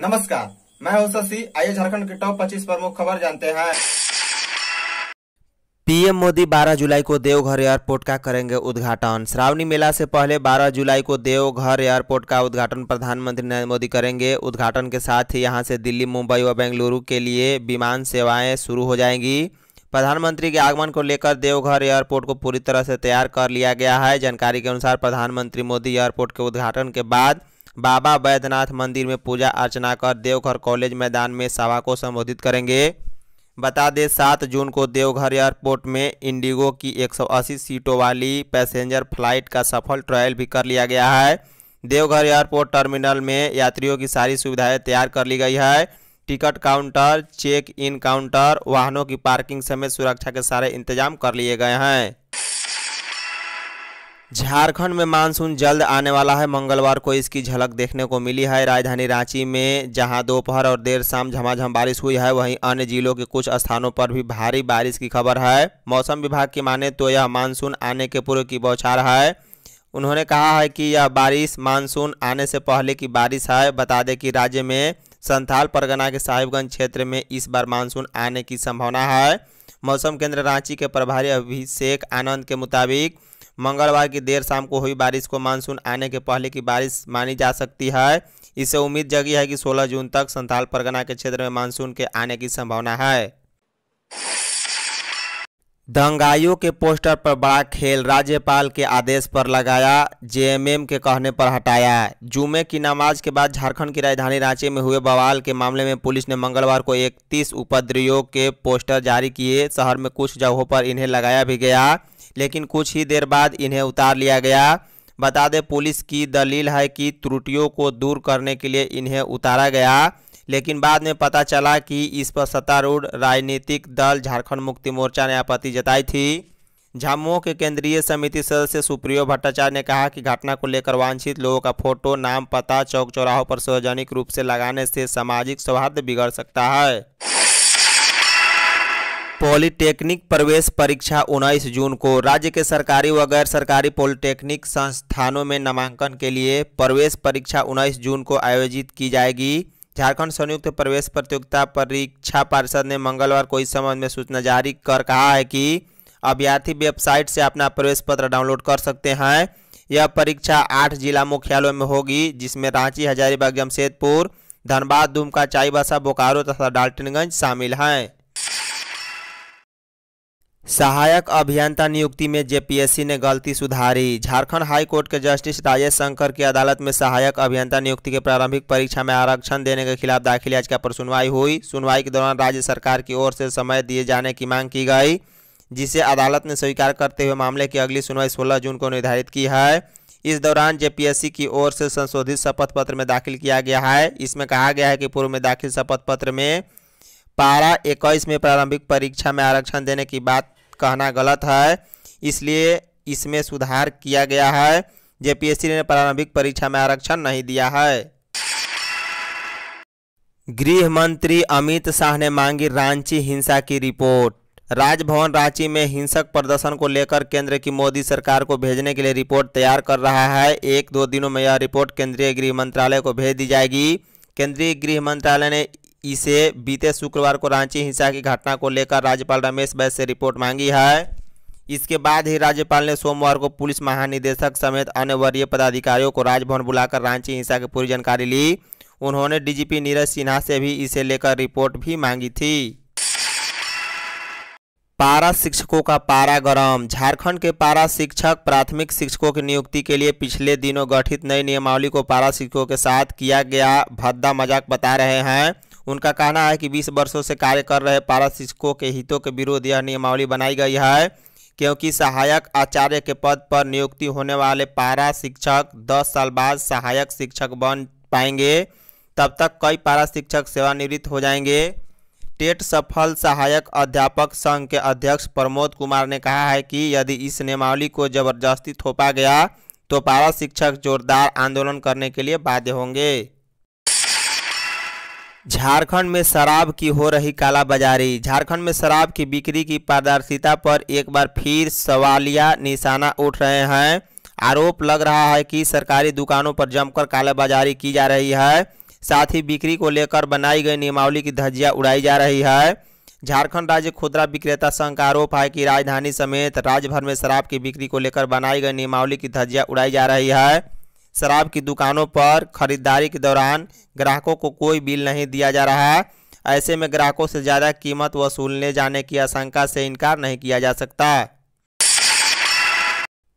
नमस्कार मैं हूं शशि आइए झारखंड के टॉप 25 प्रमुख खबर जानते हैं पीएम मोदी 12 जुलाई को देवघर एयरपोर्ट का करेंगे उद्घाटन श्रावणी मेला से पहले 12 जुलाई को देवघर एयरपोर्ट का उद्घाटन प्रधानमंत्री नरेंद्र मोदी करेंगे उद्घाटन के साथ ही यहां से दिल्ली मुंबई व बेंगलुरु के लिए विमान सेवाएं शुरू हो जाएंगी प्रधानमंत्री के आगमन को लेकर देवघर एयरपोर्ट को पूरी तरह से तैयार कर लिया गया है जानकारी के अनुसार प्रधानमंत्री मोदी एयरपोर्ट के उद्घाटन के बाद बाबा बैद्यनाथ मंदिर में पूजा अर्चना कर देवघर कॉलेज मैदान में सभा को संबोधित करेंगे बता दें सात जून को देवघर एयरपोर्ट में इंडिगो की 180 सीटों वाली पैसेंजर फ्लाइट का सफल ट्रायल भी कर लिया गया है देवघर एयरपोर्ट टर्मिनल में यात्रियों की सारी सुविधाएं तैयार कर ली गई है ticket counter check in counter वाहनों की पार्किंग समेत सुरक्षा के सारे इंतजाम कर लिए गए हैं झारखंड में मानसून जल्द आने वाला है मंगलवार को इसकी झलक देखने को मिली है राजधानी रांची में जहां दोपहर और देर शाम झमाझम बारिश हुई है वहीं अन्य जिलों के कुछ स्थानों पर भी भारी बारिश की खबर है मौसम विभाग की माने तो यह मानसून आने के पूर्व की बौछार है उन्होंने कहा है कि यह बारिश मानसून आने से पहले की बारिश है बता दें कि राज्य में संथाल परगना के साहिबगंज क्षेत्र में इस बार मानसून आने की संभावना है मौसम केंद्र रांची के प्रभारी अभिषेक आनंद के मुताबिक मंगलवार की देर शाम को हुई बारिश को मानसून आने के पहले की बारिश मानी जा सकती है इससे उम्मीद जगी है कि 16 जून तक संथाल परगना के क्षेत्र में मानसून के आने की संभावना है दंगाइयों के पोस्टर पर बड़ा खेल राज्यपाल के आदेश पर लगाया जेएमएम के कहने पर हटाया जुमे की नमाज के बाद झारखंड की राजधानी रांची में हुए बवाल के मामले में पुलिस ने मंगलवार को 31 उपद्रवियों के पोस्टर जारी किए शहर में कुछ जगहों पर इन्हें लगाया भी गया लेकिन कुछ ही देर बाद इन्हें उतार लिया गया बता दें पुलिस की दलील है कि त्रुटियों को दूर करने के लिए इन्हें उतारा गया लेकिन बाद में पता चला कि इस पर सत्तारूढ़ राजनीतिक दल झारखंड मुक्ति मोर्चा ने आपत्ति जताई थी झामुमो के केंद्रीय समिति सदस्य सुप्रियो भट्टाचार्य ने कहा कि घटना को लेकर वांछित लोगों का फोटो नाम पता चौक चौराहों पर सार्वजनिक रूप से लगाने से सामाजिक सौहार्द बिगड़ सकता है पॉलिटेक्निक प्रवेश परीक्षा 19 जून को राज्य के सरकारी व गैर सरकारी पॉलिटेक्निक संस्थानों में नामांकन के लिए प्रवेश परीक्षा 19 जून को आयोजित की जाएगी झारखंड संयुक्त प्रवेश प्रतियोगिता परीक्षा पार्षद ने मंगलवार को इस संबंध में सूचना जारी कर कहा है कि अभ्यर्थी वेबसाइट से अपना प्रवेश पत्र डाउनलोड कर सकते हैं यह परीक्षा आठ जिला मुख्यालयों में होगी जिसमें रांची हजारीबाग जमशेदपुर धनबाद दुमका चाईबासा बोकारो तथा डाल्टनगंज शामिल हैं सहायक अभियंता नियुक्ति में जेपीएससी ने गलती सुधारी झारखंड हाई कोर्ट के जस्टिस राजेश शंकर की अदालत में सहायक अभियंता नियुक्ति के प्रारंभिक परीक्षा में आरक्षण देने के खिलाफ दाखिल याचिका पर सुनवाई हुई सुनवाई के दौरान राज्य सरकार की ओर से समय दिए जाने की मांग की गई जिसे अदालत ने स्वीकार करते हुए मामले की अगली सुनवाई सोलह जून को निर्धारित की है इस दौरान जेपीएससी की ओर से संशोधित शपथ पत्र में दाखिल किया गया है इसमें कहा गया है कि पूर्व में दाखिल शपथ पत्र में पारा इक्कीस में प्रारंभिक परीक्षा में आरक्षण देने की बात कहना गलत है इसलिए इसमें सुधार किया गया है जेपीएससी ने प्रारंभिक परीक्षा में आरक्षण नहीं दिया है गृह मंत्री अमित शाह ने मांगी रांची हिंसा की रिपोर्ट राजभवन रांची में हिंसक प्रदर्शन को लेकर केंद्र की मोदी सरकार को भेजने के लिए रिपोर्ट तैयार कर रहा है एक दो दिनों में यह रिपोर्ट केंद्रीय गृह मंत्रालय को भेज दी जाएगी केंद्रीय गृह मंत्रालय ने इसे बीते शुक्रवार को रांची हिंसा की घटना को लेकर राज्यपाल रमेश बैस से रिपोर्ट मांगी है इसके बाद ही राज्यपाल ने सोमवार को पुलिस महानिदेशक समेत अन्य वरीय पदाधिकारियों को राजभवन बुलाकर रांची हिंसा की पूरी जानकारी ली उन्होंने डीजीपी नीरज सिन्हा से भी इसे लेकर रिपोर्ट भी मांगी थी पारा शिक्षकों का पारा गरम झारखंड के पारा शिक्षक प्राथमिक शिक्षकों की नियुक्ति के लिए पिछले दिनों गठित नई नियमावली को पारा शिक्षकों के साथ किया गया भद्दा मजाक बता रहे हैं उनका कहना है कि 20 वर्षों से कार्य कर रहे पारा शिक्षकों के हितों के विरोध यह नियमावली बनाई गई है क्योंकि सहायक आचार्य के पद पर नियुक्ति होने वाले पारा शिक्षक 10 साल बाद सहायक शिक्षक बन पाएंगे तब तक कई पारा शिक्षक सेवानिवृत्त हो जाएंगे टेट सफल सहायक अध्यापक संघ के अध्यक्ष प्रमोद कुमार ने कहा है कि यदि इस नियमावली को जबरदस्ती थोपा गया तो पारा शिक्षक जोरदार आंदोलन करने के लिए बाध्य होंगे झारखंड में शराब की हो रही कालाबाजारी झारखंड में शराब की बिक्री की पारदर्शिता पर एक बार फिर सवालिया निशाना उठ रहे हैं आरोप लग रहा है कि सरकारी दुकानों पर जमकर कालाबाजारी की जा रही है साथ ही बिक्री को लेकर बनाई गई नियमावली की धज्जियां उड़ाई जा रही है झारखंड राज्य खुदरा विक्रेता संघ का आरोप है कि राजधानी समेत राज्य भर में शराब की बिक्री को लेकर बनाई गई नियमावली की धज्जियां उड़ाई जा रही है शराब की दुकानों पर खरीदारी के दौरान ग्राहकों को कोई बिल नहीं दिया जा रहा है ऐसे में ग्राहकों से ज़्यादा कीमत वसूलने जाने की आशंका से इनकार नहीं किया जा सकता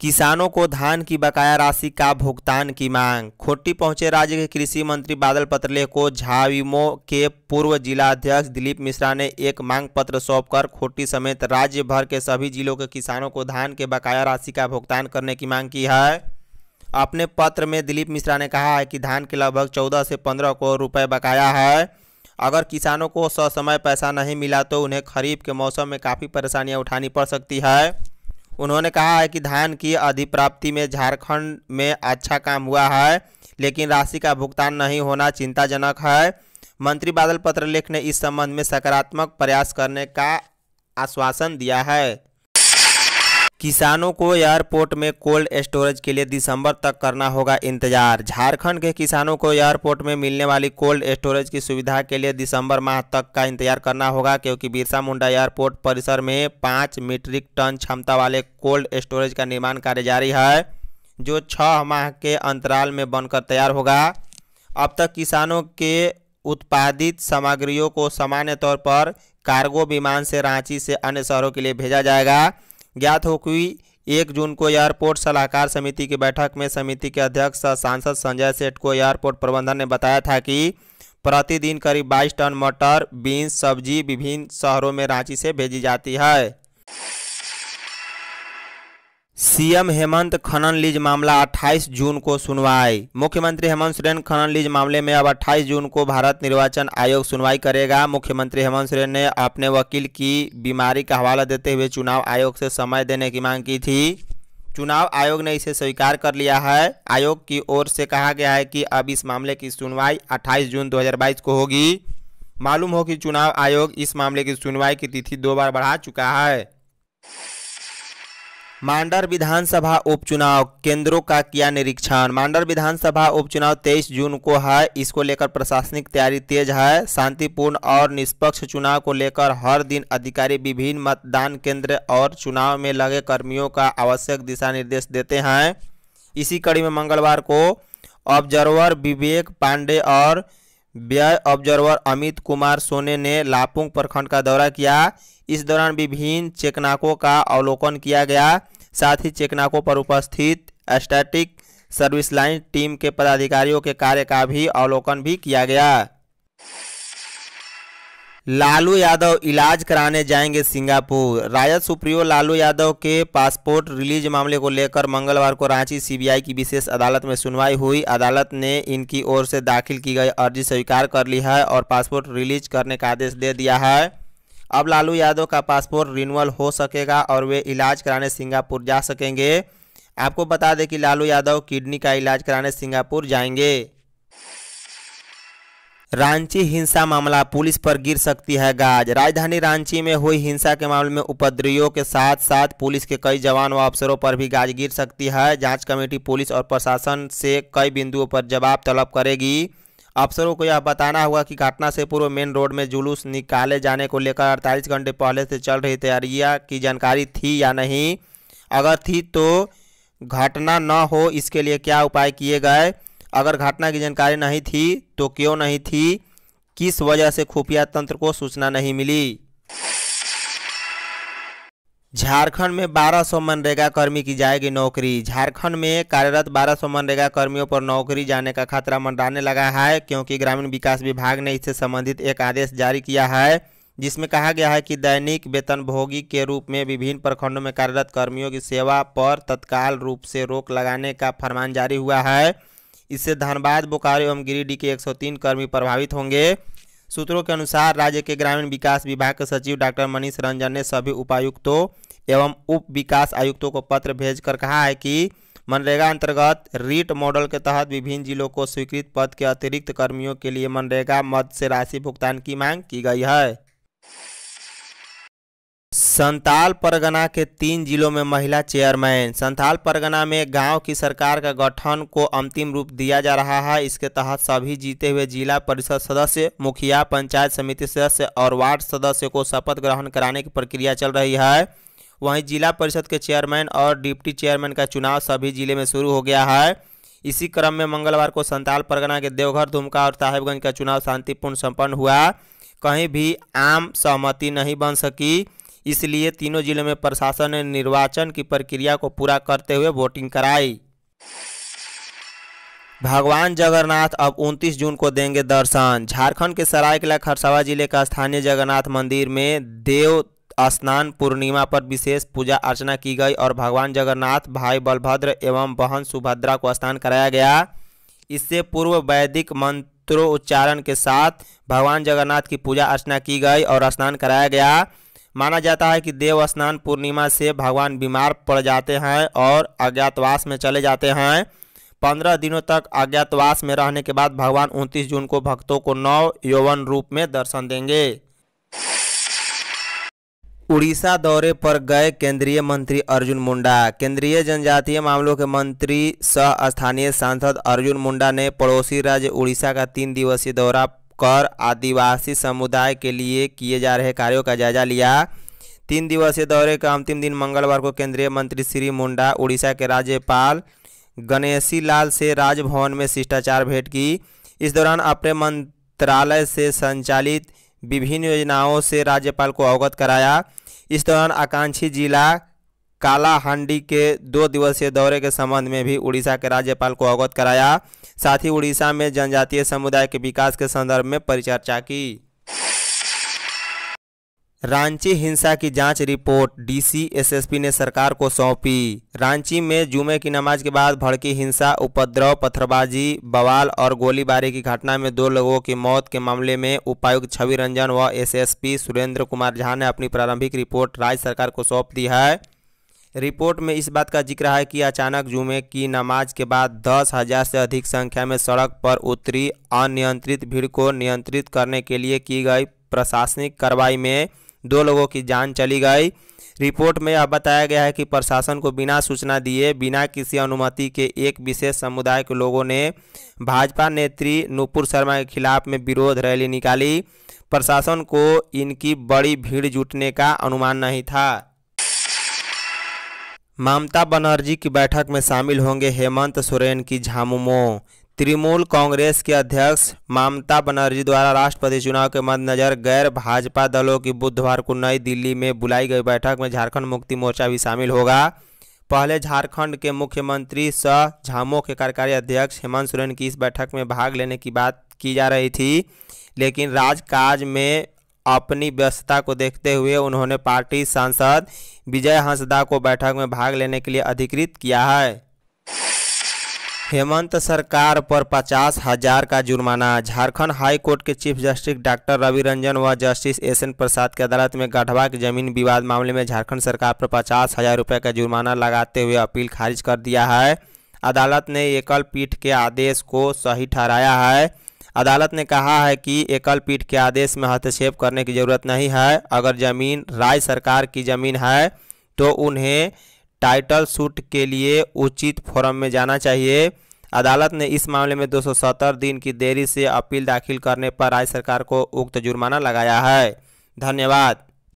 किसानों को धान की बकाया राशि का भुगतान की मांग खोटी पहुंचे राज्य के कृषि मंत्री बादल पत्रले को झाविमो के पूर्व जिलाध्यक्ष दिलीप मिश्रा ने एक मांग पत्र सौंपकर खोटी समेत राज्य भर के सभी जिलों के किसानों को धान के बकाया राशि का भुगतान करने की मांग की है अपने पत्र में दिलीप मिश्रा ने कहा है कि धान के लगभग चौदह से पंद्रह करोड़ रुपये बकाया है अगर किसानों को ससमय पैसा नहीं मिला तो उन्हें खरीफ के मौसम में काफ़ी परेशानियां उठानी पड़ सकती है उन्होंने कहा है कि धान की अधिप्राप्ति में झारखंड में अच्छा काम हुआ है लेकिन राशि का भुगतान नहीं होना चिंताजनक है मंत्री बादल पत्रलेख ने इस संबंध में सकारात्मक प्रयास करने का आश्वासन दिया है किसानों को एयरपोर्ट में कोल्ड स्टोरेज के लिए दिसंबर तक करना होगा इंतजार झारखंड के किसानों को एयरपोर्ट में मिलने वाली कोल्ड स्टोरेज की सुविधा के लिए दिसंबर माह तक का इंतजार करना होगा क्योंकि बिरसा मुंडा एयरपोर्ट परिसर में पाँच मीट्रिक टन क्षमता वाले कोल्ड स्टोरेज का निर्माण कार्य जारी है जो छः माह के अंतराल में बनकर तैयार होगा अब तक किसानों के उत्पादित सामग्रियों को सामान्य तौर पर कार्गो विमान से रांची से अन्य शहरों के लिए भेजा जाएगा ज्ञात हो कि एक जून को एयरपोर्ट सलाहकार समिति की बैठक में समिति के अध्यक्ष सांसद संजय सेठ को एयरपोर्ट प्रबंधन ने बताया था कि प्रतिदिन करीब बाईस टन मटर बीन्स सब्जी विभिन्न शहरों में रांची से भेजी जाती है सीएम हेमंत खनन लीज मामला 28 जून को सुनवाई मुख्यमंत्री हेमंत सोरेन खनन लीज मामले में अब 28 जून को भारत निर्वाचन आयोग सुनवाई करेगा मुख्यमंत्री हेमंत सोरेन ने अपने वकील की बीमारी का हवाला देते हुए चुनाव आयोग से समय देने की मांग की थी चुनाव आयोग ने इसे स्वीकार कर लिया है आयोग की ओर से कहा गया है कि अब इस मामले की सुनवाई अट्ठाईस जून दो को होगी मालूम हो कि चुनाव आयोग इस मामले की सुनवाई की तिथि दो बार बढ़ा चुका है मांडर विधानसभा उपचुनाव केंद्रों का किया निरीक्षण मांडर विधानसभा उपचुनाव 23 जून को है इसको लेकर प्रशासनिक तैयारी तेज है शांतिपूर्ण और निष्पक्ष चुनाव को लेकर हर दिन अधिकारी विभिन्न मतदान केंद्र और चुनाव में लगे कर्मियों का आवश्यक दिशा निर्देश देते हैं इसी कड़ी में मंगलवार को ऑब्जर्वर विवेक पांडे और व्यय ऑब्जर्वर अमित कुमार सोने ने लापुंग प्रखंड का दौरा किया इस दौरान विभिन्न चेकनाकों का अवलोकन किया गया साथ ही चेकनाकों पर उपस्थित स्टैटिक सर्विस लाइन टीम के पदाधिकारियों के कार्य का भी अवलोकन भी किया गया लालू यादव इलाज कराने जाएंगे सिंगापुर राजद सुप्रियो लालू यादव के पासपोर्ट रिलीज मामले को लेकर मंगलवार को रांची सीबीआई की विशेष अदालत में सुनवाई हुई अदालत ने इनकी ओर से दाखिल की गई अर्जी स्वीकार कर ली है और पासपोर्ट रिलीज करने का आदेश दे दिया है अब लालू यादव का पासपोर्ट रिन्यूअल हो सकेगा और वे इलाज कराने सिंगापुर जा सकेंगे आपको बता दें कि लालू यादव किडनी का इलाज कराने सिंगापुर जाएंगे रांची हिंसा मामला पुलिस पर गिर सकती है गाज राजधानी रांची में हुई हिंसा के मामले में उपद्रवियों के साथ साथ पुलिस के कई जवान व अफसरों पर भी गाज गिर सकती है जांच कमेटी पुलिस और प्रशासन से कई बिंदुओं पर जवाब तलब करेगी अफसरों को यह बताना होगा कि घटना से पूर्व मेन रोड में जुलूस निकाले जाने को लेकर अड़तालीस घंटे पहले से चल रही तैयारियाँ की जानकारी थी या नहीं अगर थी तो घटना न हो इसके लिए क्या उपाय किए गए अगर घटना की जानकारी नहीं थी तो क्यों नहीं थी किस वजह से खुफिया तंत्र को सूचना नहीं मिली झारखंड में 1200 मनरेगा कर्मी की जाएगी नौकरी झारखंड में कार्यरत 1200 मनरेगा कर्मियों पर नौकरी जाने का खतरा मंडराने लगा है क्योंकि ग्रामीण विकास विभाग ने इससे संबंधित एक आदेश जारी किया है जिसमें कहा गया है कि दैनिक वेतनभोगी के रूप में विभिन्न प्रखंडों में कार्यरत कर्मियों की सेवा पर तत्काल रूप से रोक लगाने का फरमान जारी हुआ है इससे धनबाद बोकारो एवं गिरिडीह के एक कर्मी प्रभावित होंगे सूत्रों के अनुसार राज्य के ग्रामीण विकास विभाग के सचिव डॉक्टर मनीष रंजन ने सभी उपायुक्तों एवं उप विकास आयुक्तों को पत्र भेजकर कहा है कि मनरेगा अंतर्गत रीट मॉडल के तहत विभिन्न जिलों को स्वीकृत पद के अतिरिक्त कर्मियों के लिए मनरेगा मद से राशि भुगतान की मांग की गई है संताल परगना के तीन जिलों में महिला चेयरमैन संताल परगना में गांव की सरकार का गठन को अंतिम रूप दिया जा रहा है इसके तहत सभी जीते हुए जिला परिषद सदस्य मुखिया पंचायत समिति सदस्य और वार्ड सदस्य को शपथ ग्रहण कराने की प्रक्रिया चल रही है वहीं जिला परिषद के चेयरमैन और डिप्टी चेयरमैन का चुनाव सभी जिले में शुरू हो गया है इसी क्रम में मंगलवार को संताल परगना के देवघर दुमका और साहेबगंज का चुनाव शांतिपूर्ण सम्पन्न हुआ कहीं भी आम सहमति नहीं बन सकी इसलिए तीनों जिलों में प्रशासन ने निर्वाचन की प्रक्रिया को पूरा करते हुए वोटिंग कराई भगवान जगन्नाथ अब 29 जून को देंगे दर्शन झारखंड के सरायकला खरसावा जिले का स्थानीय जगन्नाथ मंदिर में देव स्नान पूर्णिमा पर विशेष पूजा अर्चना की गई और भगवान जगन्नाथ भाई बलभद्र एवं बहन सुभद्रा को स्नान कराया गया इससे पूर्व वैदिक मंत्रोच्चारण के साथ भगवान जगन्नाथ की पूजा अर्चना की गई और स्नान कराया गया माना जाता है कि देव स्नान पूर्णिमा से भगवान बीमार पड़ जाते हैं और अज्ञातवास में चले जाते हैं पंद्रह दिनों तक अज्ञातवास में रहने के बाद भगवान उनतीस जून को भक्तों को नव यौवन रूप में दर्शन देंगे उड़ीसा दौरे पर गए केंद्रीय मंत्री अर्जुन मुंडा केंद्रीय जनजातीय मामलों के मंत्री सह स्थानीय सांसद अर्जुन मुंडा ने पड़ोसी राज्य उड़ीसा का तीन दिवसीय दौरा कर आदिवासी समुदाय के लिए किए जा रहे कार्यों का जायजा लिया तीन दिवसीय दौरे का अंतिम दिन मंगलवार को केंद्रीय मंत्री श्री मुंडा उड़ीसा के राज्यपाल गणेशी लाल से राजभवन में शिष्टाचार भेंट की इस दौरान अपने मंत्रालय से संचालित विभिन्न योजनाओं से राज्यपाल को अवगत कराया इस दौरान आकांक्षी जिला कालाहांडी के दो दिवसीय दौरे के संबंध में भी उड़ीसा के राज्यपाल को अवगत कराया साथ ही उड़ीसा में जनजातीय समुदाय के विकास के संदर्भ में परिचर्चा की रांची हिंसा की जांच रिपोर्ट डीसी एसएसपी ने सरकार को सौंपी रांची में जुमे की नमाज के बाद भड़की हिंसा उपद्रव पत्थरबाजी बवाल और गोलीबारी की घटना में दो लोगों की मौत के मामले में उपायुक्त छवि रंजन व एसएसपी सुरेंद्र कुमार झा ने अपनी प्रारंभिक रिपोर्ट राज्य सरकार को सौंप दी है रिपोर्ट में इस बात का जिक्र है कि अचानक जुमे की नमाज के बाद दस हज़ार से अधिक संख्या में सड़क पर उतरी अनियंत्रित भीड़ को नियंत्रित करने के लिए की गई प्रशासनिक कार्रवाई में दो लोगों की जान चली गई रिपोर्ट में यह बताया गया है कि प्रशासन को बिना सूचना दिए बिना किसी अनुमति के एक विशेष समुदाय के लोगों ने भाजपा नेत्री नूपुर शर्मा के खिलाफ में विरोध रैली निकाली प्रशासन को इनकी बड़ी भीड़ जुटने का अनुमान नहीं था ममता बनर्जी की बैठक में शामिल होंगे हेमंत सोरेन की झामुमो तृणमूल कांग्रेस के अध्यक्ष ममता बनर्जी द्वारा राष्ट्रपति चुनाव के मद्देनजर गैर भाजपा दलों की बुधवार को नई दिल्ली में बुलाई गई बैठक में झारखंड मुक्ति मोर्चा भी शामिल होगा पहले झारखंड के मुख्यमंत्री सह झामो के कार्यकारी अध्यक्ष हेमंत सोरेन की इस बैठक में भाग लेने की बात की जा रही थी लेकिन राजकाज में अपनी व्यस्तता को देखते हुए उन्होंने पार्टी सांसद विजय हंसदा को बैठक में भाग लेने के लिए अधिकृत किया है हेमंत सरकार पर पचास हजार का जुर्माना झारखंड हाई कोर्ट के chief justice doctor Ravi Ranjan व जस्टिस एस एन प्रसाद की अदालत में गढ़वा के जमीन विवाद मामले में झारखंड सरकार पर पचास हजार रुपये का जुर्माना लगाते हुए अपील खारिज कर दिया है अदालत ने एकल पीठ के आदेश को सही ठहराया है अदालत ने कहा है कि एकल पीठ के आदेश में हस्तक्षेप करने की ज़रूरत नहीं है अगर ज़मीन राज्य सरकार की ज़मीन है तो उन्हें टाइटल सूट के लिए उचित फोरम में जाना चाहिए अदालत ने इस मामले में 270 दिन की देरी से अपील दाखिल करने पर राज्य सरकार को उक्त जुर्माना लगाया है धन्यवाद